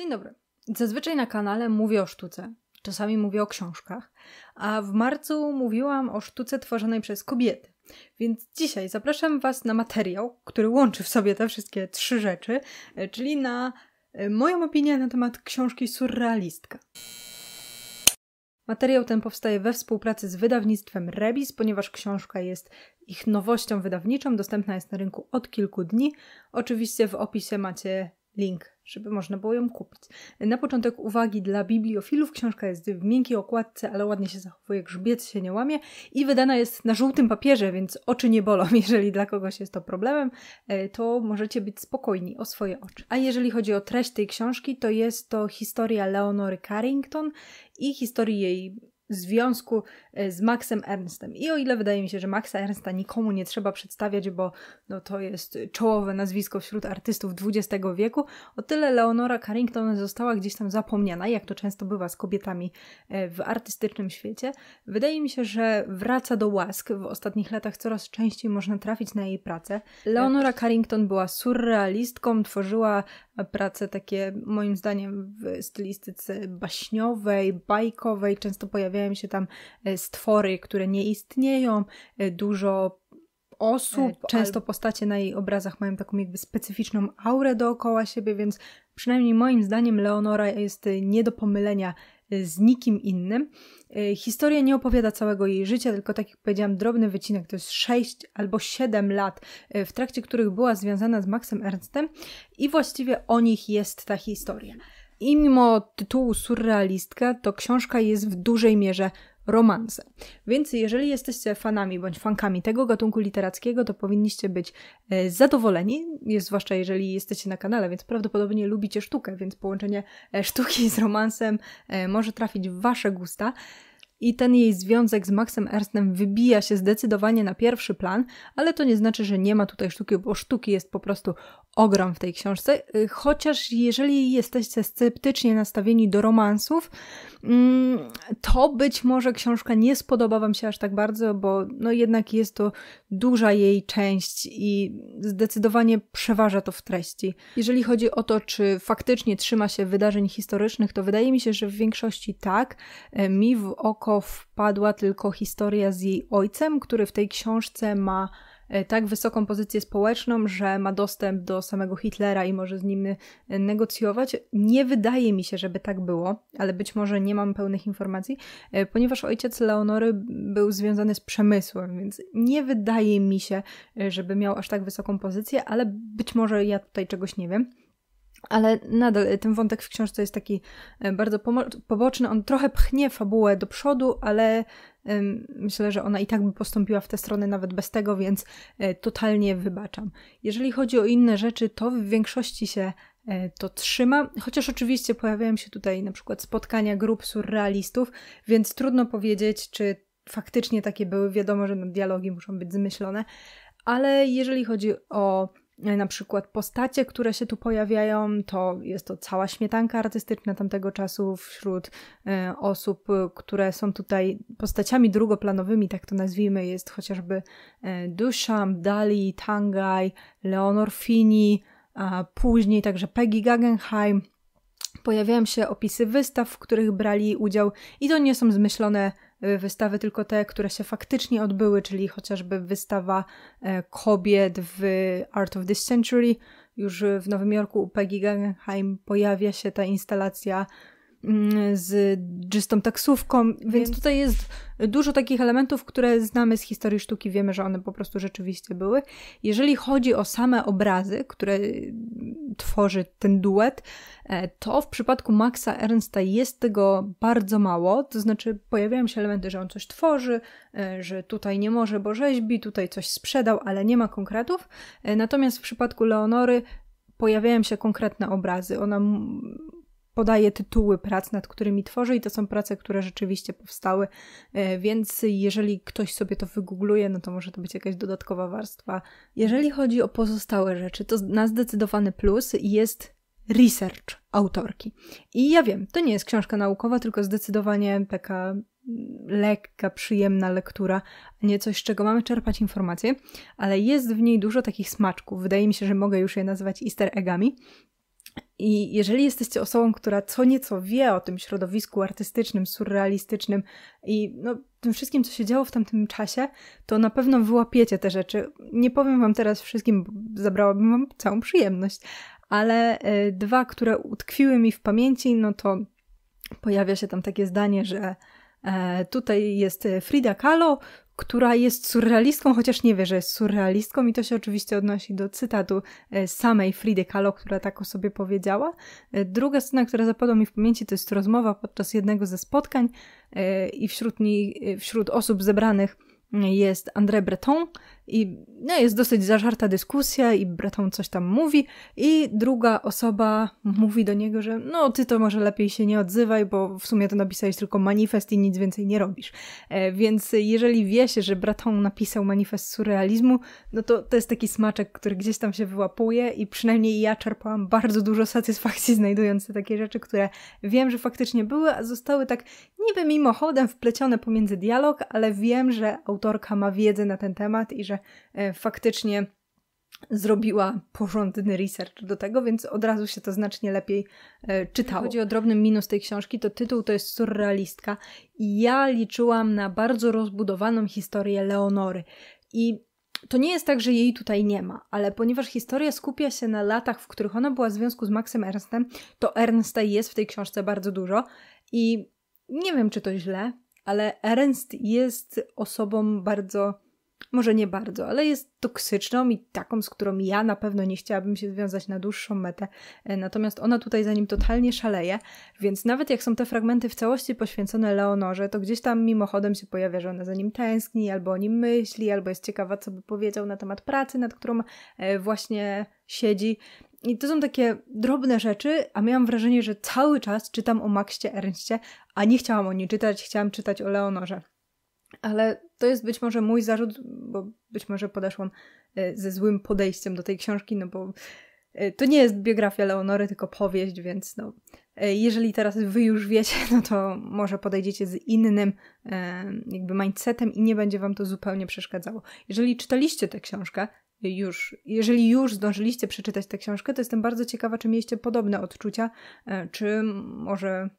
Dzień dobry. Zazwyczaj na kanale mówię o sztuce, czasami mówię o książkach, a w marcu mówiłam o sztuce tworzonej przez kobiety. Więc dzisiaj zapraszam Was na materiał, który łączy w sobie te wszystkie trzy rzeczy, e, czyli na e, moją opinię na temat książki Surrealistka. Materiał ten powstaje we współpracy z wydawnictwem Rebis, ponieważ książka jest ich nowością wydawniczą, dostępna jest na rynku od kilku dni. Oczywiście w opisie macie link, żeby można było ją kupić. Na początek uwagi dla bibliofilów. Książka jest w miękkiej okładce, ale ładnie się zachowuje, grzbiet się nie łamie i wydana jest na żółtym papierze, więc oczy nie bolą. Jeżeli dla kogoś jest to problemem, e, to możecie być spokojni o swoje oczy. A jeżeli chodzi o treść tej książki, to jest to historia Leonory Carrington i historii jej związku e, z Maxem Ernstem. I o ile wydaje mi się, że Maxa Ernsta nikomu nie trzeba przedstawiać, bo no, to jest czołowe nazwisko wśród artystów XX wieku, o tyle Leonora Carrington została gdzieś tam zapomniana, jak to często bywa z kobietami e, w artystycznym świecie. Wydaje mi się, że wraca do łask. W ostatnich latach coraz częściej można trafić na jej pracę. Leonora Carrington była surrealistką, tworzyła prace takie moim zdaniem w stylistyce baśniowej, bajkowej. Często pojawiają się tam e, stwory, które nie istnieją, e, dużo osób, e, często postacie na jej obrazach mają taką jakby specyficzną aurę dookoła siebie, więc przynajmniej moim zdaniem Leonora jest nie do pomylenia z nikim innym. Y, historia nie opowiada całego jej życia, tylko tak jak powiedziałam, drobny wycinek, to jest 6 albo 7 lat, y, w trakcie których była związana z Maxem Ernstem i właściwie o nich jest ta historia. I mimo tytułu surrealistka, to książka jest w dużej mierze romanse. Więc jeżeli jesteście fanami bądź fankami tego gatunku literackiego, to powinniście być e, zadowoleni, zwłaszcza jeżeli jesteście na kanale, więc prawdopodobnie lubicie sztukę, więc połączenie e, sztuki z romansem e, może trafić w wasze gusta i ten jej związek z Maxem Ernstem wybija się zdecydowanie na pierwszy plan, ale to nie znaczy, że nie ma tutaj sztuki, bo sztuki jest po prostu ogrom w tej książce. Y, chociaż jeżeli jesteście sceptycznie nastawieni do romansów, mm, to być może książka nie spodoba Wam się aż tak bardzo, bo no jednak jest to duża jej część i zdecydowanie przeważa to w treści. Jeżeli chodzi o to, czy faktycznie trzyma się wydarzeń historycznych, to wydaje mi się, że w większości tak. Y, mi w oko oko wpadła tylko historia z jej ojcem, który w tej książce ma e, tak wysoką pozycję społeczną, że ma dostęp do samego Hitlera i może z nim e, negocjować. Nie wydaje mi się, żeby tak było, ale być może nie mam pełnych informacji, e, ponieważ ojciec Leonory był związany z przemysłem, więc nie wydaje mi się, żeby miał aż tak wysoką pozycję, ale być może ja tutaj czegoś nie wiem. Ale nadal y, ten wątek w książce jest taki y, bardzo poboczny. On trochę pchnie fabułę do przodu, ale myślę, że ona i tak by postąpiła w tę stronę nawet bez tego, więc y, totalnie wybaczam. Jeżeli chodzi o inne rzeczy, to w większości się to trzyma, chociaż oczywiście pojawiają się tutaj na przykład spotkania grup surrealistów, więc trudno powiedzieć, czy faktycznie takie były. Wiadomo, że no, dialogi muszą być zmyślone, ale jeżeli chodzi o E, na przykład postacie, które się tu pojawiają, to jest to cała śmietanka artystyczna tamtego czasu wśród e, osób, e, które są tutaj postaciami drugoplanowymi, tak to nazwijmy, jest chociażby Duchamp, Dali, Tangaj, Leonor Fini, a później także Peggy Guggenheim. Pojawiają się opisy wystaw, w których brali udział i to nie są zmyślone Y, wystawy tylko te, które się faktycznie odbyły, czyli chociażby wystawa e, kobiet w Art of this Century. Już w Nowym Jorku u Peggy Guggenheim pojawia się ta instalacja mm, z czystą taksówką, więc, więc tutaj jest dużo takich elementów, które znamy z historii sztuki, wiemy, że one po prostu rzeczywiście były. Jeżeli chodzi o same obrazy, które tworzy ten duet, e, to w przypadku Maxa Ernsta jest tego bardzo mało, to znaczy pojawiają się elementy, że on coś tworzy, e, że tutaj nie może, bo rzeźbi, tutaj coś sprzedał, ale nie ma konkretów. E, natomiast w przypadku Leonory pojawiają się konkretne obrazy. Ona podaje tytuły prac, nad którymi tworzy, i to są prace, które rzeczywiście powstały. E, więc jeżeli ktoś sobie to wygoogluje, no to może to być jakaś dodatkowa warstwa. Jeżeli chodzi o pozostałe rzeczy, to na zdecydowany plus jest research autorki. I ja wiem, to nie jest książka naukowa, tylko zdecydowanie taka mm, lekka, przyjemna lektura, nie coś, z czego mamy czerpać informacje, ale jest w niej dużo takich smaczków. Wydaje mi się, że mogę już je nazwać easter eggami, i jeżeli jesteście osobą, która co nieco wie o tym środowisku artystycznym, surrealistycznym i no, tym wszystkim, co się działo w tamtym czasie, to na pewno wyłapiecie te rzeczy. Nie powiem wam teraz wszystkim, bo zabrałabym wam całą przyjemność, ale y, dwa, które utkwiły mi w pamięci, no to pojawia się tam takie zdanie, że E, tutaj jest e, Frida Kahlo, która jest surrealistką, chociaż nie wie, że jest surrealistką i to się oczywiście odnosi do cytatu e, samej Fridy Kahlo, która tak o sobie powiedziała. Druga scena, która zapadła mi w pamięci, to jest rozmowa podczas jednego ze spotkań i wśród, nie wśród osób zebranych mm, jest André Breton, i no, jest dosyć zażarta dyskusja i Breton coś tam mówi i druga osoba mówi do niego, że no ty to może lepiej się nie odzywaj, bo w sumie to napisałeś tylko manifest i nic więcej nie robisz. E, więc jeżeli wie się, że Breton napisał manifest surrealizmu, no to to jest taki smaczek, który gdzieś tam się wyłapuje i przynajmniej ja czerpałam bardzo dużo satysfakcji znajdując te takie rzeczy, które wiem, że faktycznie były, a zostały tak niby mimochodem wplecione pomiędzy dialog, ale wiem, że autorka ma wiedzę na ten temat i że E, faktycznie zrobiła porządny research do tego, więc od razu się to znacznie lepiej e, czytało. Jeśli chodzi o drobny minus tej książki, to tytuł to jest Surrealistka i ja liczyłam na bardzo rozbudowaną historię Leonory i to nie jest tak, że jej tutaj nie ma, ale ponieważ historia skupia się na latach, w których ona była w związku z Maxem Ernstem, to Ernsta jest w tej książce bardzo dużo i nie wiem, czy to źle, ale Ernst jest osobą bardzo może nie bardzo, ale jest toksyczną i taką, z którą ja na pewno nie chciałabym się związać na dłuższą metę. E, natomiast ona tutaj za nim totalnie szaleje, więc nawet jak są te fragmenty w całości poświęcone Leonorze, to gdzieś tam mimochodem się pojawia, że ona za nim tęskni, albo o nim myśli, albo jest ciekawa, co by powiedział na temat pracy, nad którą e, właśnie siedzi. I to są takie drobne rzeczy, a miałam wrażenie, że cały czas czytam o Maxie Ernście, a nie chciałam o niej czytać, chciałam czytać o Leonorze. Ale to jest być może mój zarzut, bo być może podeszłam e, ze złym podejściem do tej książki, no bo e, to nie jest biografia Leonory, tylko powieść, więc no, e, jeżeli teraz wy już wiecie, no to może podejdziecie z innym jakby mindsetem i nie będzie wam to zupełnie przeszkadzało. Jeżeli czytaliście tę książkę, już, jeżeli już zdążyliście przeczytać tę książkę, to jestem bardzo ciekawa, czy mieliście podobne odczucia, czy może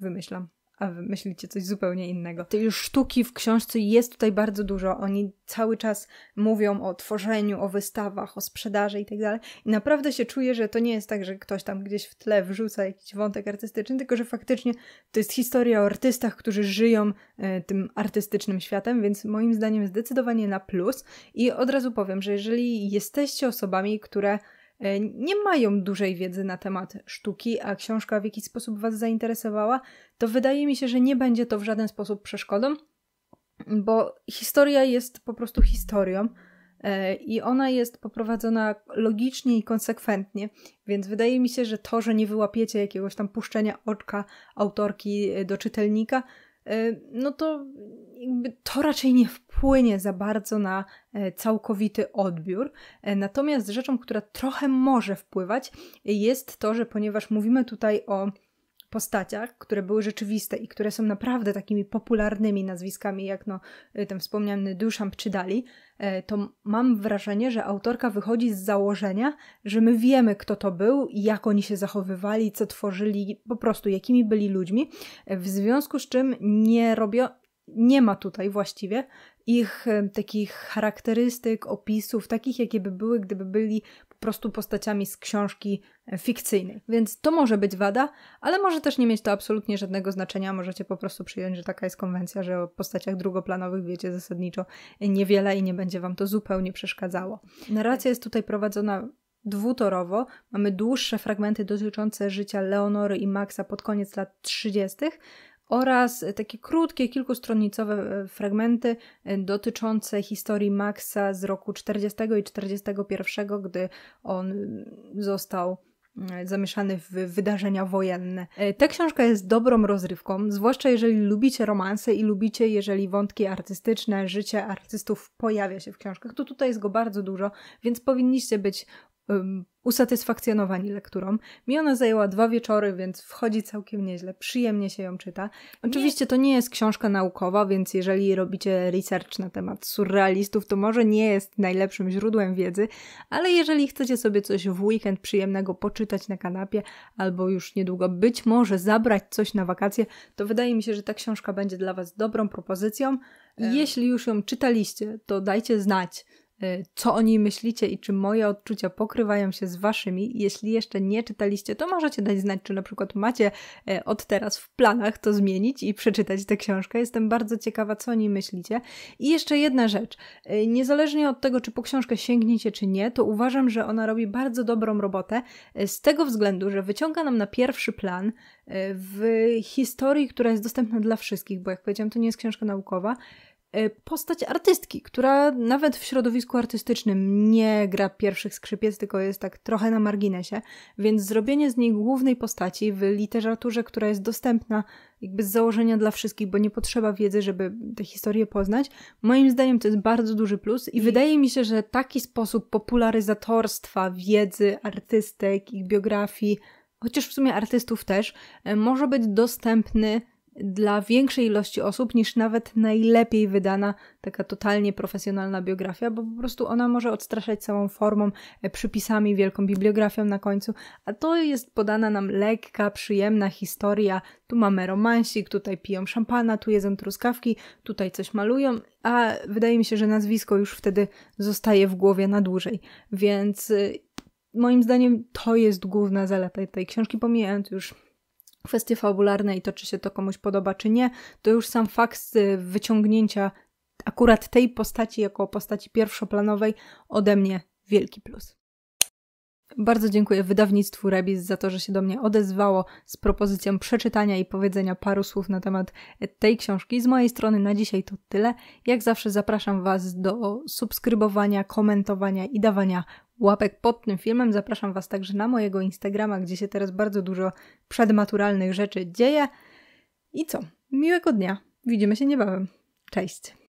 wymyślam a wy myślicie coś zupełnie innego. Tej sztuki w książce jest tutaj bardzo dużo. Oni cały czas mówią o tworzeniu, o wystawach, o sprzedaży itd. Tak I naprawdę się czuję, że to nie jest tak, że ktoś tam gdzieś w tle wrzuca jakiś wątek artystyczny, tylko że faktycznie to jest historia o artystach, którzy żyją e, tym artystycznym światem, więc moim zdaniem zdecydowanie na plus. I od razu powiem, że jeżeli jesteście osobami, które E, nie mają dużej wiedzy na temat sztuki, a książka w jakiś sposób Was zainteresowała, to wydaje mi się, że nie będzie to w żaden sposób przeszkodą, bo historia jest po prostu historią e, i ona jest poprowadzona logicznie i konsekwentnie, więc wydaje mi się, że to, że nie wyłapiecie jakiegoś tam puszczenia oczka autorki e, do czytelnika, no to to raczej nie wpłynie za bardzo na e, całkowity odbiór. E, natomiast rzeczą, która trochę może wpływać, jest to, że ponieważ mówimy tutaj o postaciach, które były rzeczywiste i które są naprawdę takimi popularnymi nazwiskami, jak no e, ten wspomniany Duchamp czy Dali, to mam wrażenie, że autorka wychodzi z założenia, że my wiemy, kto to był, jak oni się zachowywali, co tworzyli, po prostu jakimi byli ludźmi, w związku z czym nie, robio, nie ma tutaj właściwie ich e, takich charakterystyk, opisów, takich jakie by były, gdyby byli po prostu postaciami z książki e, fikcyjnej. Więc to może być wada, ale może też nie mieć to absolutnie żadnego znaczenia. Możecie po prostu przyjąć, że taka jest konwencja, że o postaciach drugoplanowych wiecie zasadniczo niewiele i nie będzie wam to zupełnie przeszkadzało. Narracja jest tutaj prowadzona dwutorowo. Mamy dłuższe fragmenty dotyczące życia Leonory i Maxa pod koniec lat 30., oraz takie krótkie, kilkustronicowe e, fragmenty e, dotyczące historii Maxa z roku 40 i 41, gdy on mm, został mm, zamieszany w wydarzenia wojenne. E, ta książka jest dobrą rozrywką, zwłaszcza jeżeli lubicie romanse i lubicie, jeżeli wątki artystyczne, życie artystów pojawia się w książkach, to tutaj jest go bardzo dużo, więc powinniście być usatysfakcjonowani lekturą. Mi ona zajęła dwa wieczory, więc wchodzi całkiem nieźle. Przyjemnie się ją czyta. Oczywiście nie. to nie jest książka naukowa, więc jeżeli robicie research na temat surrealistów, to może nie jest najlepszym źródłem wiedzy, ale jeżeli chcecie sobie coś w weekend przyjemnego poczytać na kanapie, albo już niedługo być może zabrać coś na wakacje, to wydaje mi się, że ta książka będzie dla Was dobrą propozycją. Ehm. Jeśli już ją czytaliście, to dajcie znać Y, co o niej myślicie i czy moje odczucia pokrywają się z waszymi. Jeśli jeszcze nie czytaliście, to możecie dać znać, czy na przykład macie y, od teraz w planach to zmienić i przeczytać tę książkę. Jestem bardzo ciekawa, co o niej myślicie. I jeszcze jedna rzecz. Y, niezależnie od tego, czy po książkę sięgniecie, czy nie, to uważam, że ona robi bardzo dobrą robotę z tego względu, że wyciąga nam na pierwszy plan w historii, która jest dostępna dla wszystkich, bo jak powiedziałam, to nie jest książka naukowa, Y, postać artystki, która nawet w środowisku artystycznym nie gra pierwszych skrzypiec, tylko jest tak trochę na marginesie, więc zrobienie z niej głównej postaci w literaturze, która jest dostępna jakby z założenia dla wszystkich, bo nie potrzeba wiedzy, żeby tę historię poznać, moim zdaniem to jest bardzo duży plus i wydaje mi się, że taki sposób popularyzatorstwa wiedzy artystek, ich biografii, chociaż w sumie artystów też, y, może być dostępny dla większej ilości osób niż nawet najlepiej wydana taka totalnie profesjonalna biografia, bo po prostu ona może odstraszać samą formą, e, przypisami, wielką bibliografią na końcu, a to jest podana nam lekka, przyjemna historia. Tu mamy romansik, tutaj piją szampana, tu jedzą truskawki, tutaj coś malują, a wydaje mi się, że nazwisko już wtedy zostaje w głowie na dłużej, więc y, moim zdaniem to jest główna zaleta tej książki, pomijając już kwestie fabularne i to, czy się to komuś podoba, czy nie, to już sam fakt y, wyciągnięcia akurat tej postaci jako postaci pierwszoplanowej ode mnie wielki plus. Bardzo dziękuję wydawnictwu Rebis za to, że się do mnie odezwało z propozycją przeczytania i powiedzenia paru słów na temat tej książki. Z mojej strony na dzisiaj to tyle. Jak zawsze zapraszam Was do subskrybowania, komentowania i dawania łapek pod tym filmem. Zapraszam Was także na mojego Instagrama, gdzie się teraz bardzo dużo przedmaturalnych rzeczy dzieje. I co? Miłego dnia. Widzimy się niebawem. Cześć.